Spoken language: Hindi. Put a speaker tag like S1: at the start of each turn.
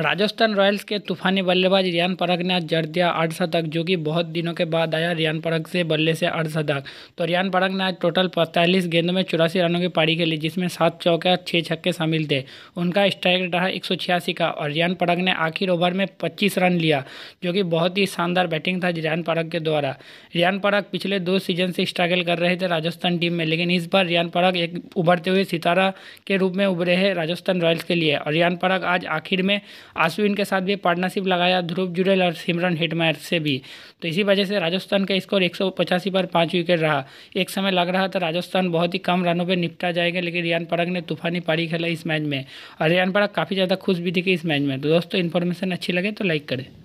S1: राजस्थान रॉयल्स के तूफानी बल्लेबाज रियान परग ने आज जड़ दिया आठ शतक जो कि बहुत दिनों के बाद आया रियान परग से बल्ले से आठ शतक तो रियान परग ने आज टोटल पैंतालीस गेंदों में चौरासी रनों की पारी खेली जिसमें सात चौके और छः छक्के शामिल थे उनका स्ट्राइक रहा एक का और रियान परग ने आखिर ओवर में पच्चीस रन लिया जो कि बहुत ही शानदार बैटिंग था रियान परग के द्वारा रियान परग पिछले दो सीजन से स्ट्रगल कर रहे थे राजस्थान टीम में लेकिन इस बार रियान परग एक उभरते हुए सितारा के रूप में उभरे हैं राजस्थान रॉयल्स के लिए और रियान परग आज आखिर में अश्विन के साथ भी पार्टनरशिप लगाया ध्रुव जुडेल और सिमरन हिटमैर से भी तो इसी वजह से राजस्थान का स्कोर एक पर पाँच विकेट रहा एक समय लग रहा था राजस्थान बहुत ही कम रनों पर निपटा जाएगा लेकिन रियान पराग ने तूफानी पारी खेला इस मैच में और रियान पराग काफ़ी ज़्यादा खुश भी दिखे इस मैच में तो दोस्तों इन्फॉर्मेशन अच्छी लगे तो लाइक करें